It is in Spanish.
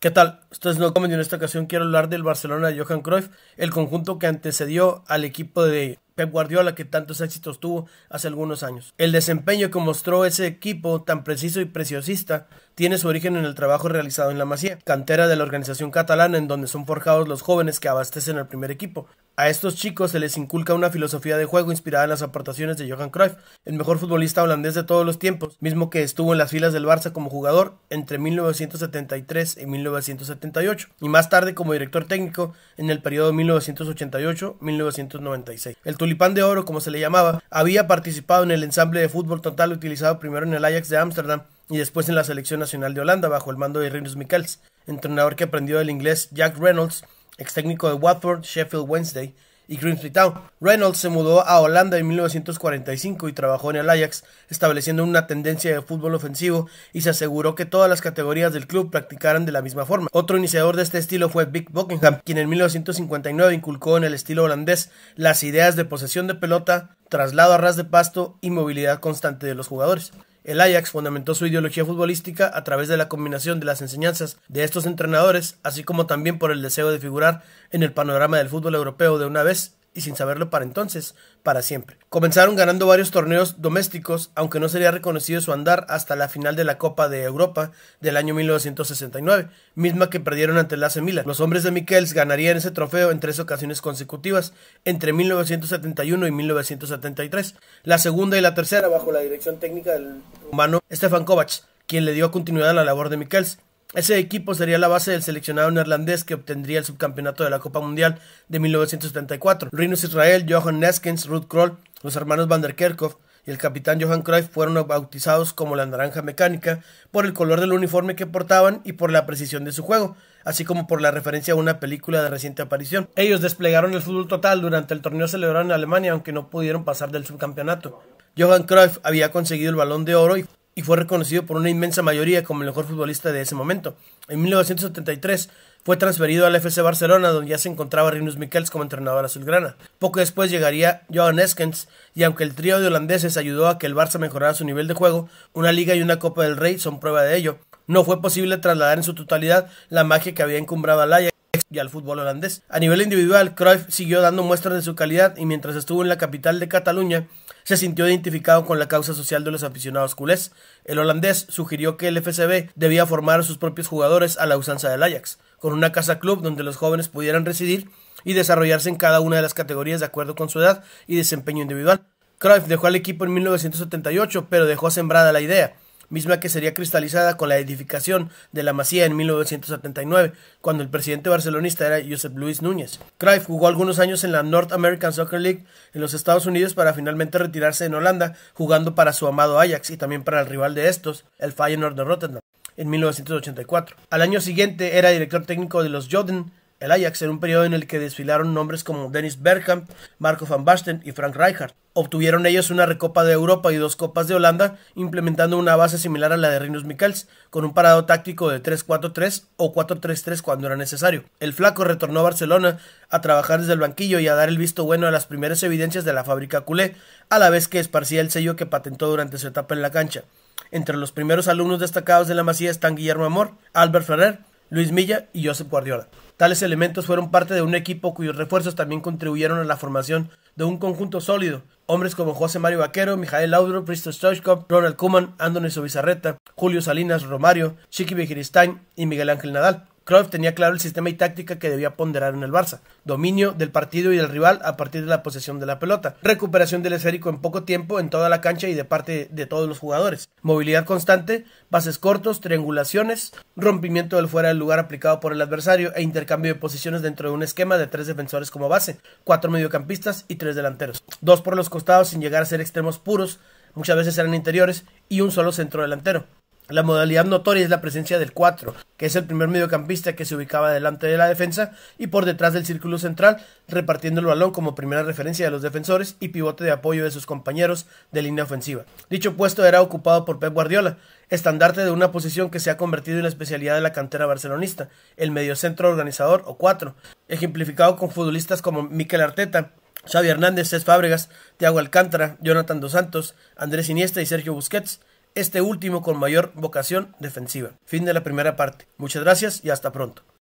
¿Qué tal? Ustedes no comen y en esta ocasión quiero hablar del Barcelona de Johan Cruyff, el conjunto que antecedió al equipo de Pep Guardiola que tantos éxitos tuvo hace algunos años. El desempeño que mostró ese equipo tan preciso y preciosista tiene su origen en el trabajo realizado en la Masía, cantera de la organización catalana en donde son forjados los jóvenes que abastecen al primer equipo. A estos chicos se les inculca una filosofía de juego inspirada en las aportaciones de Johan Cruyff, el mejor futbolista holandés de todos los tiempos, mismo que estuvo en las filas del Barça como jugador entre 1973 y 1978, y más tarde como director técnico en el periodo 1988-1996. El tulipán de oro, como se le llamaba, había participado en el ensamble de fútbol total utilizado primero en el Ajax de Ámsterdam y después en la selección nacional de Holanda bajo el mando de Rinus Michels, entrenador que aprendió del inglés Jack Reynolds ex técnico de Watford, Sheffield Wednesday y Grimsby Town. Reynolds se mudó a Holanda en 1945 y trabajó en el Ajax, estableciendo una tendencia de fútbol ofensivo y se aseguró que todas las categorías del club practicaran de la misma forma. Otro iniciador de este estilo fue Vic Buckingham, quien en 1959 inculcó en el estilo holandés las ideas de posesión de pelota, traslado a ras de pasto y movilidad constante de los jugadores. El Ajax fundamentó su ideología futbolística a través de la combinación de las enseñanzas de estos entrenadores, así como también por el deseo de figurar en el panorama del fútbol europeo de una vez y sin saberlo para entonces, para siempre. Comenzaron ganando varios torneos domésticos, aunque no sería reconocido su andar hasta la final de la Copa de Europa del año 1969, misma que perdieron ante el AC Los hombres de Miquels ganarían ese trofeo en tres ocasiones consecutivas, entre 1971 y 1973, la segunda y la tercera bajo la dirección técnica del humano Stefan Kovacs, quien le dio continuidad a la labor de Miquels. Ese equipo sería la base del seleccionado neerlandés que obtendría el subcampeonato de la Copa Mundial de 1974. Rinus Israel, Johan Neskens, Ruth Kroll, los hermanos Van der Kerkhoff y el capitán Johan Cruyff fueron bautizados como la naranja mecánica por el color del uniforme que portaban y por la precisión de su juego, así como por la referencia a una película de reciente aparición. Ellos desplegaron el fútbol total durante el torneo celebrado en Alemania, aunque no pudieron pasar del subcampeonato. Johan Cruyff había conseguido el balón de oro y y fue reconocido por una inmensa mayoría como el mejor futbolista de ese momento. En 1973 fue transferido al FC Barcelona, donde ya se encontraba Rinus Miquels como entrenador azulgrana. Poco después llegaría Johan Eskens, y aunque el trío de holandeses ayudó a que el Barça mejorara su nivel de juego, una liga y una Copa del Rey son prueba de ello. No fue posible trasladar en su totalidad la magia que había encumbrado al Ajax y al fútbol holandés. A nivel individual, Cruyff siguió dando muestras de su calidad y mientras estuvo en la capital de Cataluña, se sintió identificado con la causa social de los aficionados culés. El holandés sugirió que el FCB debía formar a sus propios jugadores a la usanza del Ajax, con una casa club donde los jóvenes pudieran residir y desarrollarse en cada una de las categorías de acuerdo con su edad y desempeño individual. Cruyff dejó al equipo en 1978, pero dejó sembrada la idea misma que sería cristalizada con la edificación de la Masía en 1979, cuando el presidente barcelonista era Josep Luis Núñez. Cruyff jugó algunos años en la North American Soccer League en los Estados Unidos para finalmente retirarse en Holanda, jugando para su amado Ajax y también para el rival de estos, el Feyenoord de Rotterdam, en 1984. Al año siguiente era director técnico de los Joden el Ajax en un periodo en el que desfilaron nombres como Dennis Bergkamp, Marco van Basten y Frank Rijkaard. Obtuvieron ellos una recopa de Europa y dos copas de Holanda, implementando una base similar a la de Rinus Michels, con un parado táctico de 3-4-3 o 4-3-3 cuando era necesario. El flaco retornó a Barcelona a trabajar desde el banquillo y a dar el visto bueno a las primeras evidencias de la fábrica culé, a la vez que esparcía el sello que patentó durante su etapa en la cancha. Entre los primeros alumnos destacados de la Masía están Guillermo Amor, Albert Ferrer, Luis Milla y Josep Guardiola. Tales elementos fueron parte de un equipo cuyos refuerzos también contribuyeron a la formación de un conjunto sólido. Hombres como José Mario Vaquero, Mijael Laudrup, Pristo Stoichkov, Ronald Kuman, Andoni Sobizarreta, Julio Salinas Romario, Chiqui Begiristain y Miguel Ángel Nadal. Cruyff tenía claro el sistema y táctica que debía ponderar en el Barça. Dominio del partido y del rival a partir de la posesión de la pelota. Recuperación del esférico en poco tiempo en toda la cancha y de parte de todos los jugadores. Movilidad constante, bases cortos, triangulaciones, rompimiento del fuera del lugar aplicado por el adversario e intercambio de posiciones dentro de un esquema de tres defensores como base, cuatro mediocampistas y tres delanteros. Dos por los costados sin llegar a ser extremos puros, muchas veces eran interiores, y un solo centro delantero. La modalidad notoria es la presencia del 4, que es el primer mediocampista que se ubicaba delante de la defensa y por detrás del círculo central, repartiendo el balón como primera referencia de los defensores y pivote de apoyo de sus compañeros de línea ofensiva. Dicho puesto era ocupado por Pep Guardiola, estandarte de una posición que se ha convertido en la especialidad de la cantera barcelonista, el mediocentro organizador o 4, ejemplificado con futbolistas como Miquel Arteta, Xavi Hernández, Cés Fábregas, Thiago Alcántara, Jonathan Dos Santos, Andrés Iniesta y Sergio Busquets este último con mayor vocación defensiva. Fin de la primera parte. Muchas gracias y hasta pronto.